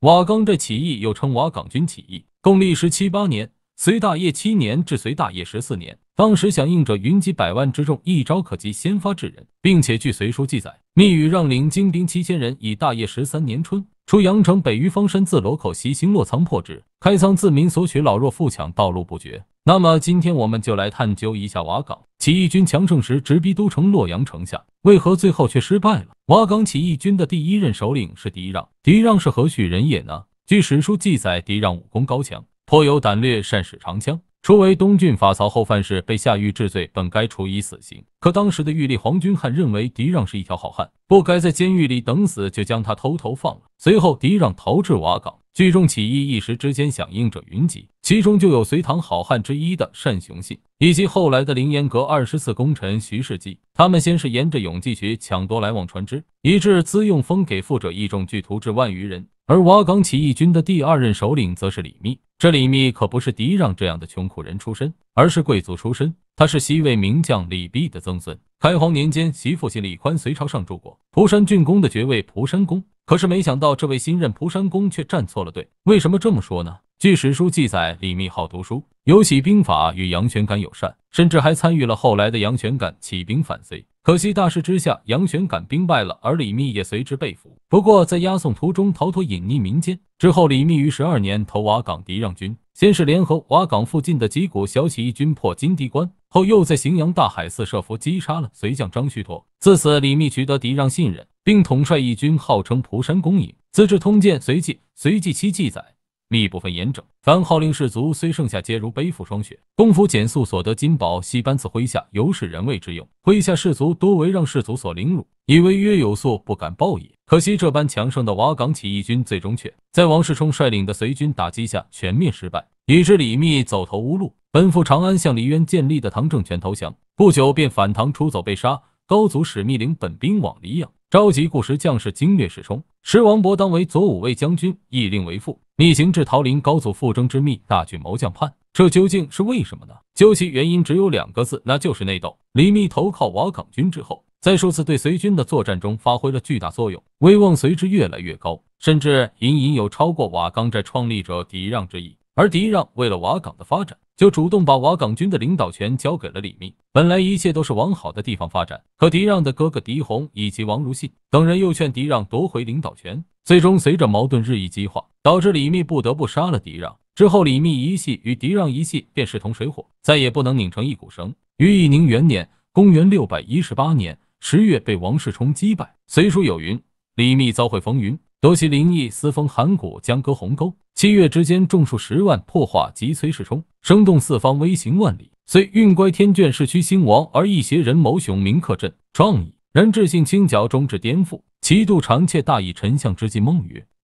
瓦岗这起义又称瓦岗军起义，共历时七八年，隋大业七年至隋大业十四年。当时响应者云集百万之众，一招可及，先发制人，并且据《隋书》记载，密语让领精兵七千人，以大业十三年春出阳城北于方山，自罗口西行洛仓破之，开仓自民索取老弱富强，道路不绝。那么今天我们就来探究一下瓦岗起义军强盛时直逼都城洛阳城下，为何最后却失败了？瓦岗起义军的第一任首领是狄让，狄让是何许人也呢？据史书记载，狄让武功高强，颇有胆略，善使长枪。初为东郡法曹，后犯事被下狱治罪，本该处以死刑。可当时的御吏黄君汉认为狄让是一条好汉，不该在监狱里等死，就将他偷偷放了。随后，狄让逃至瓦岗。聚众起义，一时之间响应者云集，其中就有隋唐好汉之一的单雄信，以及后来的凌烟阁二十四功臣徐世绩。他们先是沿着永济渠抢夺来往船只，以致资用丰给富者，义众聚徒至万余人。而瓦岗起义军的第二任首领则是李密。这李密可不是狄让这样的穷苦人出身，而是贵族出身。他是西魏名将李弼的曾孙，开皇年间，其父亲李宽随朝上柱国蒲山郡公的爵位蒲山公。可是没想到，这位新任蒲山公却站错了队。为什么这么说呢？据史书记载，李密好读书，尤喜兵法，与杨玄感友善，甚至还参与了后来的杨玄感起兵反隋。可惜大势之下，杨玄感兵败了，而李密也随之被俘。不过在押送途中逃脱，隐匿民间之后，李密于十二年投瓦岗敌让军，先是联合瓦岗附近的几股小起义军破金堤关，后又在荥阳大海寺设伏，击杀了隋将张须陀。自此，李密取得敌让信任。并统帅义军，号称蒲山公影。《资治通鉴·隋记隋记其记载：密不分严整，凡号令士卒，虽盛夏，皆如背负霜雪。公府减速所得金宝，悉班赐麾下，尤是人为之用。麾下士卒多为让士卒所凌辱，以为曰有素，不敢报也。可惜这般强盛的瓦岗起义军，最终却在王世充率领的隋军打击下全面失败。以致李密走投无路，奔赴长安，向李渊建立的唐政权投降。不久便反唐出走，被杀。高祖使密领本兵往黎阳。召集故时将士，精略始冲。时王伯当为左武卫将军，亦令为父。逆行至桃林，高祖复征之，密大举谋将叛。这究竟是为什么呢？究其原因，只有两个字，那就是内斗。李密投靠瓦岗军之后，在数次对隋军的作战中发挥了巨大作用，威望随之越来越高，甚至隐隐有超过瓦岗寨创立者狄让之意。而狄让为了瓦岗的发展。就主动把瓦岗军的领导权交给了李密。本来一切都是往好的地方发展，可狄让的哥哥狄弘以及王如信等人又劝狄让夺回领导权。最终，随着矛盾日益激化，导致李密不得不杀了狄让。之后，李密一系与狄让一系便势同水火，再也不能拧成一股绳。于义宁元年（公元六百一十八年）十月，被王世充击败。隋书有云：李密遭会风云，夺其灵异，私封韩谷江歌鸿沟。七月之间，众数十万，破化及崔世充。声动四方，威行万里。虽运乖天眷，是趋兴亡，而一邪人谋雄名克振，壮矣。然智性轻狡，终至颠覆，其度常窃大以丞相之际，梦曰。